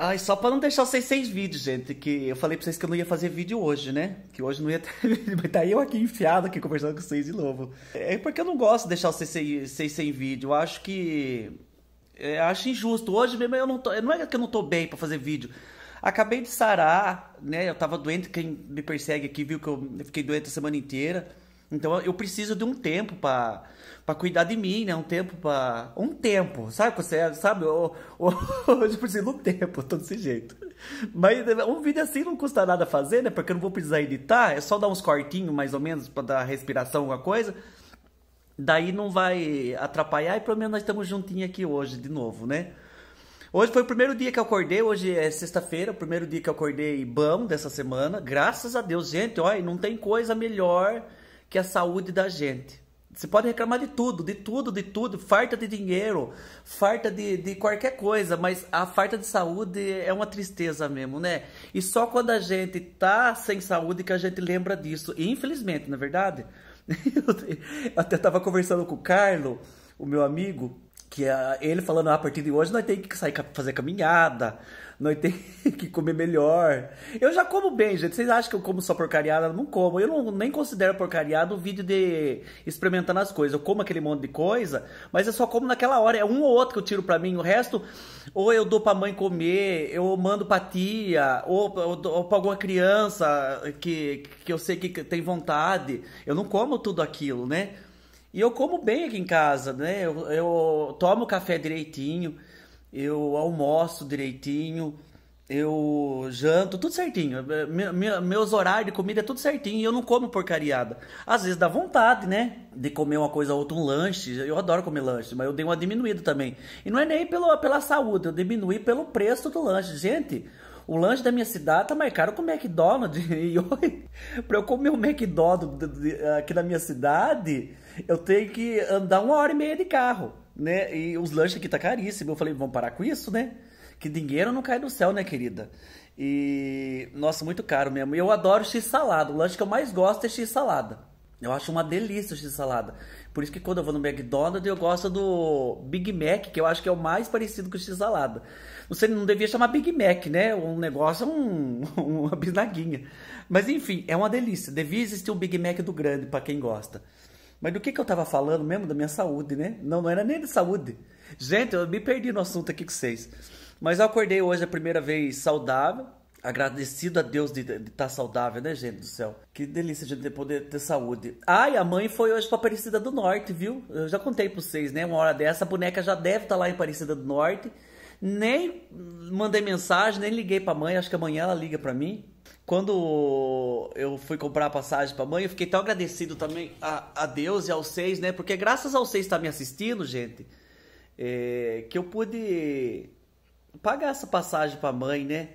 Ai, só pra não deixar vocês sem vídeos, gente, que eu falei pra vocês que eu não ia fazer vídeo hoje, né? Que hoje não ia ter vídeo, mas tá eu aqui enfiado, aqui conversando com vocês de novo. É porque eu não gosto de deixar vocês sem, vocês sem vídeo, eu acho que... É, eu acho injusto. Hoje mesmo eu não tô... Não é que eu não tô bem pra fazer vídeo, acabei de sarar, né? Eu tava doente, quem me persegue aqui viu que eu fiquei doente a semana inteira. Então eu preciso de um tempo para para cuidar de mim, né? Um tempo para um tempo, sabe? Você é, sabe? Eu, eu, eu preciso de um tempo, todo desse jeito. Mas um vídeo assim não custa nada fazer, né? Porque eu não vou precisar editar, é só dar uns cortinhos mais ou menos para dar respiração, alguma coisa. Daí não vai atrapalhar e pelo menos nós estamos juntinhos aqui hoje de novo, né? Hoje foi o primeiro dia que eu acordei, hoje é sexta-feira, o primeiro dia que eu acordei bom dessa semana. Graças a Deus, gente, olha, não tem coisa melhor que é a saúde da gente. Você pode reclamar de tudo, de tudo, de tudo, Farta de dinheiro, farta de, de qualquer coisa, mas a farta de saúde é uma tristeza mesmo, né? E só quando a gente tá sem saúde que a gente lembra disso. E infelizmente, na é verdade, eu até tava conversando com o Carlo, o meu amigo, que é, ele falando, ah, a partir de hoje nós temos que sair fazer caminhada, nós temos que comer melhor. Eu já como bem, gente. Vocês acham que eu como só porcariada? não como. Eu não, nem considero porcariado o vídeo de experimentando as coisas. Eu como aquele monte de coisa, mas eu só como naquela hora. É um ou outro que eu tiro pra mim. O resto, ou eu dou pra mãe comer, eu mando pra tia, ou, ou, ou pra alguma criança que, que eu sei que tem vontade. Eu não como tudo aquilo, né? E eu como bem aqui em casa, né? Eu, eu tomo café direitinho eu almoço direitinho, eu janto, tudo certinho. É, meus horários de comida é tudo certinho e eu não como porcariada. Às vezes dá vontade, né? De comer uma coisa ou outra, um lanche. Eu adoro comer lanche, mas eu dei uma diminuída também. E não é nem pelo, pela saúde, eu diminuí pelo preço do lanche. Gente, o lanche da minha cidade tá mais caro que o McDonald's. E hoje, pra eu comer um McDonald's aqui na minha cidade, eu tenho que andar uma hora e meia de carro né? E os lanches aqui tá caríssimo. Eu falei, vamos parar com isso, né? Que dinheiro não cai do céu, né, querida? E, nossa, muito caro mesmo. E eu adoro x-salada. O lanche que eu mais gosto é x-salada. Eu acho uma delícia o x-salada. Por isso que quando eu vou no McDonald's, eu gosto do Big Mac, que eu acho que é o mais parecido com o x-salada. Você não devia chamar Big Mac, né? Um negócio, um, uma bisnaguinha. Mas enfim, é uma delícia. Devia existir o Big Mac do grande, para quem gosta. Mas do que, que eu estava falando mesmo? Da minha saúde, né? Não, não era nem de saúde. Gente, eu me perdi no assunto aqui com vocês. Mas eu acordei hoje a primeira vez saudável. Agradecido a Deus de estar tá saudável, né, gente do céu? Que delícia de poder ter saúde. Ai, ah, a mãe foi hoje para Aparecida do Norte, viu? Eu já contei para vocês, né? Uma hora dessa, a boneca já deve estar tá lá em Aparecida do Norte. Nem mandei mensagem, nem liguei para a mãe. Acho que amanhã ela liga para mim quando eu fui comprar a passagem para mãe, eu fiquei tão agradecido também a, a Deus e aos seis, né? Porque graças aos seis estar tá me assistindo, gente, é, que eu pude pagar essa passagem para mãe, né?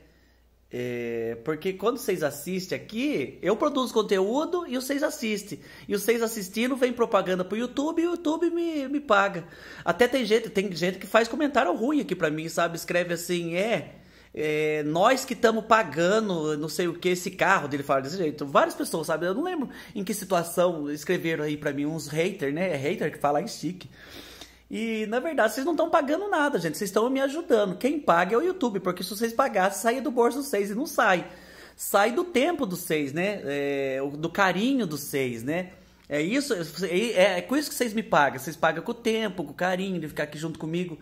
É, porque quando vocês assistem aqui, eu produzo conteúdo e vocês assistem. E vocês assistindo, vem propaganda pro YouTube e o YouTube me, me paga. Até tem gente, tem gente que faz comentário ruim aqui pra mim, sabe? Escreve assim, é é, nós que estamos pagando não sei o que esse carro dele fala desse jeito. Várias pessoas, sabe? Eu não lembro em que situação escreveram aí para mim uns haters né? É hater que fala em é chique. E na verdade vocês não estão pagando nada, gente. Vocês estão me ajudando. Quem paga é o YouTube, porque se vocês pagassem, saia do bolso de vocês e não sai. Sai do tempo dos seis, né? É, do carinho dos seis, né? É isso, é, é, com isso que vocês me pagam. Vocês pagam com o tempo, com o carinho de ficar aqui junto comigo.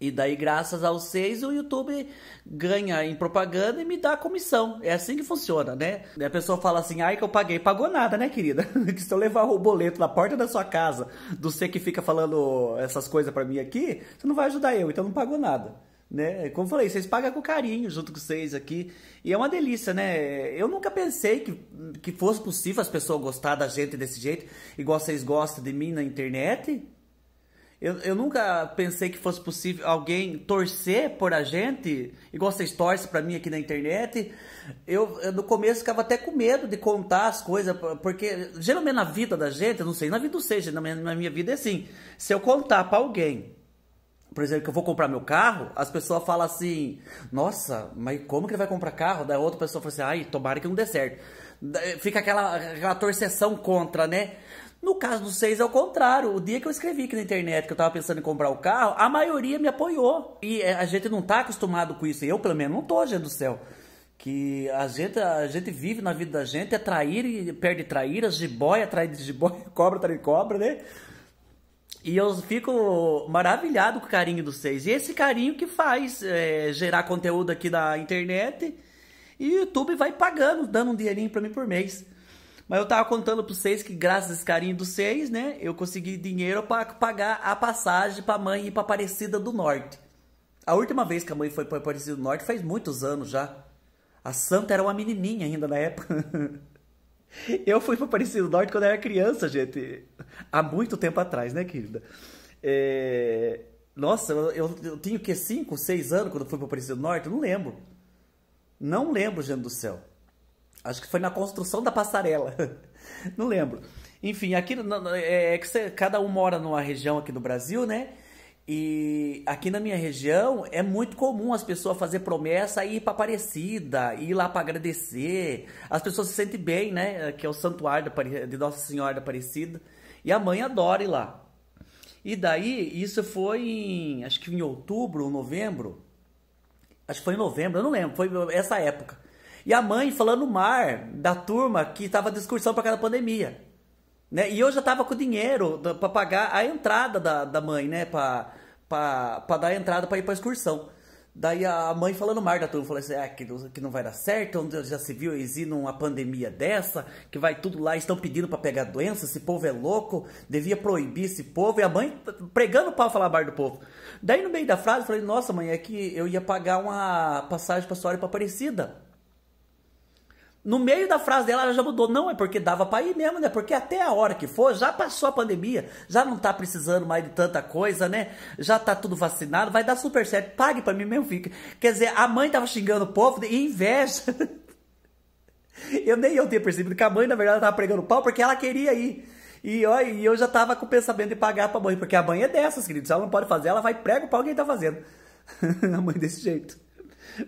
E daí, graças aos seis, o YouTube ganha em propaganda e me dá comissão. É assim que funciona, né? a pessoa fala assim, ai que eu paguei. Pagou nada, né, querida? que se eu levar o boleto na porta da sua casa, do você que fica falando essas coisas para mim aqui, você não vai ajudar eu, então não pagou nada. Né? Como eu falei, vocês pagam com carinho junto com vocês aqui. E é uma delícia, né? Eu nunca pensei que, que fosse possível as pessoas gostar da gente desse jeito, igual vocês gostam de mim na internet. Eu, eu nunca pensei que fosse possível alguém torcer por a gente, igual vocês torcem para mim aqui na internet. Eu, eu, no começo ficava até com medo de contar as coisas, porque geralmente na vida da gente, eu não sei, na vida do seja, na minha, na minha vida é assim. Se eu contar para alguém por exemplo, que eu vou comprar meu carro, as pessoas falam assim, nossa, mas como que ele vai comprar carro? Daí outra pessoa fala assim, ai, tomara que não dê certo. Fica aquela, aquela torceção contra, né? No caso do é ao contrário. O dia que eu escrevi aqui na internet que eu tava pensando em comprar o carro, a maioria me apoiou. E é, a gente não tá acostumado com isso. Eu, pelo menos, não tô, gente do céu. Que a gente, a gente vive na vida da gente, é trair e perde traíra, jiboia, trair de jiboia, cobra, trair de cobra, né? E eu fico maravilhado com o carinho dos seis. E é esse carinho que faz é, gerar conteúdo aqui da internet. E o YouTube vai pagando, dando um dinheirinho para mim por mês. Mas eu tava contando para vocês que, graças a esse carinho dos seis, né? Eu consegui dinheiro para pagar a passagem pra mãe ir pra Aparecida do Norte. A última vez que a mãe foi pra Aparecida do Norte faz muitos anos já. A Santa era uma menininha ainda na época. eu fui pra Aparecida do Norte quando eu era criança, gente. Há muito tempo atrás, né, querida? É... Nossa, eu, eu, tinha o quê? 5, 6 anos quando eu fui pra Aparecida do Norte? Eu não lembro. Não lembro, gente do céu. Acho que foi na construção da passarela. Não lembro. Enfim, aqui é, é que você, cada um mora numa região aqui no Brasil, né? E aqui na minha região é muito comum as pessoas fazer promessa e ir para Aparecida, ir lá para agradecer. As pessoas se sentem bem, né? Que é o santuário de Nossa Senhora da Aparecida. E a mãe adora ir lá. E daí, isso foi em, acho que em outubro ou novembro. Acho que foi em novembro, eu não lembro, foi essa época. E a mãe falando mar da turma que estava de excursão para cada pandemia. Né? E eu já estava com dinheiro para pagar a entrada da, da mãe, né? Para dar a entrada para ir para excursão. Daí a mãe falando mar da turma, falou assim, ah, que, que não vai dar certo, onde já se viu existe numa pandemia dessa, que vai tudo lá, estão pedindo para pegar doença, esse povo é louco, devia proibir esse povo, e a mãe pregando para falar mar do povo. Daí no meio da frase, eu falei, nossa mãe, é que eu ia pagar uma passagem para a senhora para Aparecida. No meio da frase dela ela já mudou. Não, é porque dava para ir mesmo, né? Porque até a hora que for, já passou a pandemia, já não tá precisando mais de tanta coisa, né? Já tá tudo vacinado, vai dar super certo. Pague para mim mesmo, fica. Quer dizer, a mãe tava xingando o povo né? e inveja. Eu nem eu tinha percebido que a mãe, na verdade, tava pregando pau porque ela queria ir. E, ó, e eu já tava com o pensamento de pagar pra mãe, porque a mãe é dessas, queridos. Ela não pode fazer, ela vai prega o pau que ele tá fazendo. a mãe desse jeito.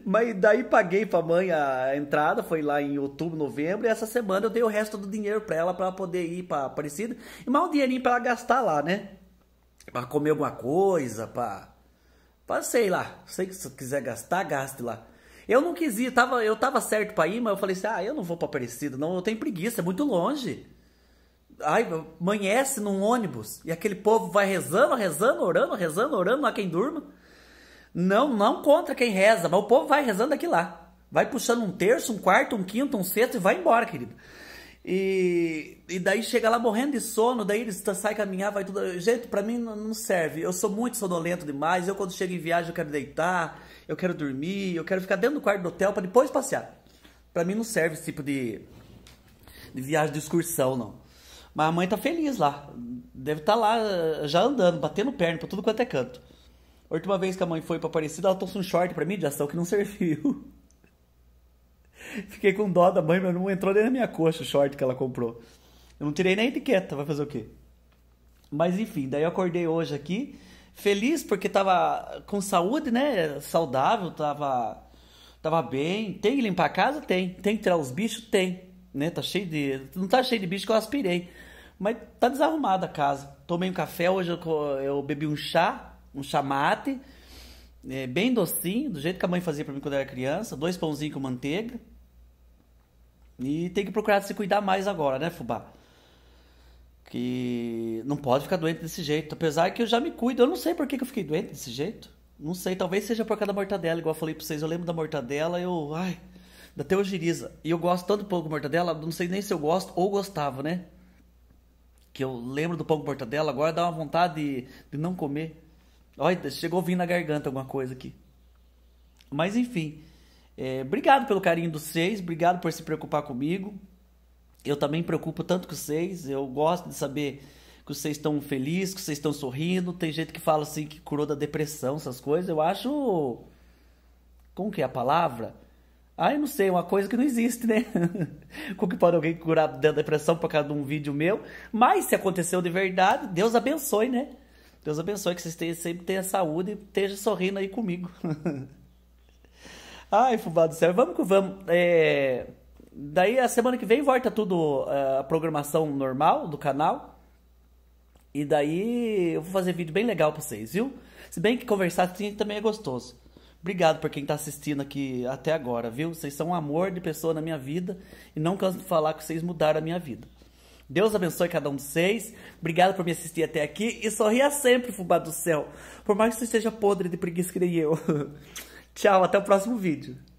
Mas daí paguei pra mãe a entrada, foi lá em outubro, novembro, e essa semana eu dei o resto do dinheiro pra ela pra poder ir pra Aparecida. E mal um dinheirinho pra ela gastar lá, né? Pra comer alguma coisa, pra. pra sei lá. Sei que se quiser gastar, gaste lá. Eu não quis ir, tava, eu tava certo pra ir, mas eu falei assim: ah, eu não vou pra Aparecida, não, eu tenho preguiça, é muito longe. Ai, amanhece num ônibus e aquele povo vai rezando, rezando, orando, rezando, orando, lá quem durma. Não, não contra quem reza, mas o povo vai rezando aqui lá. Vai puxando um terço, um quarto, um quinto, um sexto e vai embora, querido. E, e daí chega lá morrendo de sono, daí eles sai caminhar, vai tudo. Gente, para mim não serve. Eu sou muito sonolento demais. Eu quando chego em viagem eu quero deitar, eu quero dormir, eu quero ficar dentro do quarto do hotel para depois passear. Para mim não serve esse tipo de, de viagem de excursão, não. Mas a mãe tá feliz lá. Deve estar tá lá eh, já andando, batendo perna para tudo quanto é canto. A última vez que a mãe foi pra Aparecida, ela trouxe um short pra mim de ação que não serviu. Fiquei com dó da mãe, mas não entrou nem na minha coxa o short que ela comprou. Eu não tirei nem a etiqueta, vai fazer o quê? Mas enfim, daí eu acordei hoje aqui, feliz porque tava com saúde, né? Saudável, tava, tava bem. Tem que limpar a casa? Tem. Tem que tirar os bichos? Tem. Né? Tá cheio de. Não tá cheio de bicho que eu aspirei. Mas tá desarrumada a casa. Tomei um café, hoje eu, eu bebi um chá um chamate, é, bem docinho, do jeito que a mãe fazia para mim quando era criança, dois pãozinhos com manteiga. E tem que procurar se cuidar mais agora, né, fubá? Que não pode ficar doente desse jeito. Apesar que eu já me cuido, eu não sei por que, que eu fiquei doente desse jeito. Não sei, talvez seja por causa da mortadela, igual eu falei pra vocês. Eu lembro da mortadela, eu. Ai, da teogiriza. E eu gosto tanto do pão com mortadela, não sei nem se eu gosto ou gostava, né? Que eu lembro do pão com mortadela, agora dá uma vontade de, de não comer. Olha, chegou vindo na garganta alguma coisa aqui. Mas enfim, é, obrigado pelo carinho dos seis, obrigado por se preocupar comigo. Eu também me preocupo tanto com vocês, eu gosto de saber que vocês estão felizes, que vocês estão sorrindo. Tem gente que fala assim que curou da depressão, essas coisas. Eu acho. Como que é a palavra? Ah, eu não sei, uma coisa que não existe, né? Como que pode alguém curar da depressão por causa de um vídeo meu? Mas se aconteceu de verdade, Deus abençoe, né? Deus abençoe que vocês sempre tenham saúde e esteja sorrindo aí comigo. Ai, fubá do céu. Vamos que vamos. É... Daí a semana que vem volta tudo é, a programação normal do canal. E daí eu vou fazer vídeo bem legal pra vocês, viu? Se bem que conversar assim também é gostoso. Obrigado por quem tá assistindo aqui até agora, viu? Vocês são um amor de pessoa na minha vida. E não canso de falar que vocês mudaram a minha vida. Deus abençoe cada um de vocês. Obrigado por me assistir até aqui. E sorria sempre, fubá do céu. Por mais que você esteja podre de preguiça que nem eu. Tchau, até o próximo vídeo.